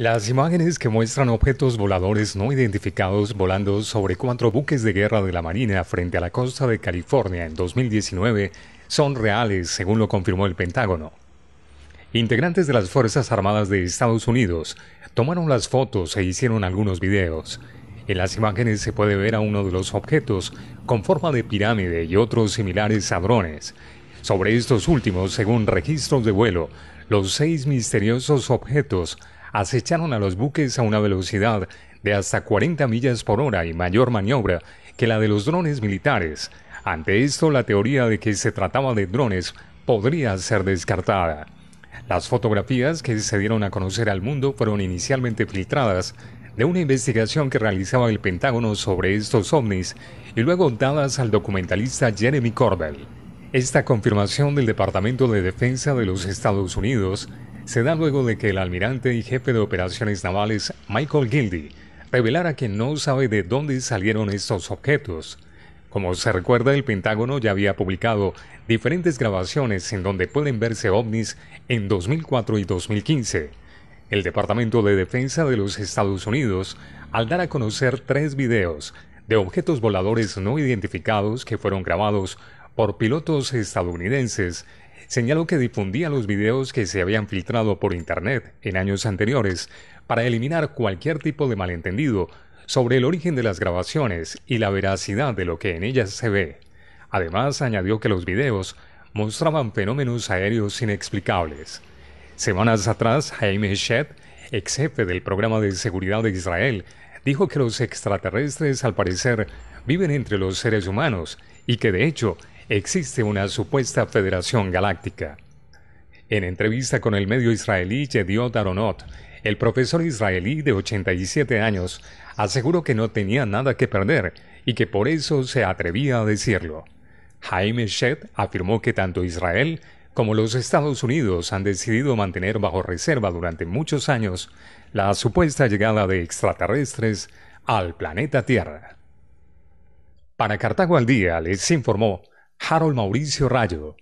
Las imágenes que muestran objetos voladores no identificados volando sobre cuatro buques de guerra de la Marina frente a la costa de California en 2019 son reales, según lo confirmó el Pentágono. Integrantes de las Fuerzas Armadas de Estados Unidos tomaron las fotos e hicieron algunos videos. En las imágenes se puede ver a uno de los objetos con forma de pirámide y otros similares a drones. Sobre estos últimos, según registros de vuelo, los seis misteriosos objetos acecharon a los buques a una velocidad de hasta 40 millas por hora y mayor maniobra que la de los drones militares. Ante esto, la teoría de que se trataba de drones podría ser descartada. Las fotografías que se dieron a conocer al mundo fueron inicialmente filtradas de una investigación que realizaba el Pentágono sobre estos ovnis y luego dadas al documentalista Jeremy Corbell. Esta confirmación del Departamento de Defensa de los Estados Unidos se da luego de que el almirante y jefe de operaciones navales Michael Gildy revelara que no sabe de dónde salieron estos objetos. Como se recuerda, el Pentágono ya había publicado diferentes grabaciones en donde pueden verse ovnis en 2004 y 2015. El Departamento de Defensa de los Estados Unidos, al dar a conocer tres videos de objetos voladores no identificados que fueron grabados por pilotos estadounidenses señaló que difundía los videos que se habían filtrado por Internet en años anteriores para eliminar cualquier tipo de malentendido sobre el origen de las grabaciones y la veracidad de lo que en ellas se ve. Además, añadió que los videos mostraban fenómenos aéreos inexplicables. Semanas atrás, Jaime Shed, ex jefe del programa de seguridad de Israel, dijo que los extraterrestres al parecer viven entre los seres humanos y que de hecho existe una supuesta federación galáctica. En entrevista con el medio israelí Yediot Aronot, el profesor israelí de 87 años aseguró que no tenía nada que perder y que por eso se atrevía a decirlo. Jaime Shed afirmó que tanto Israel como los Estados Unidos han decidido mantener bajo reserva durante muchos años la supuesta llegada de extraterrestres al planeta Tierra. Para Cartago al Día les informó Harold Mauricio Rayo.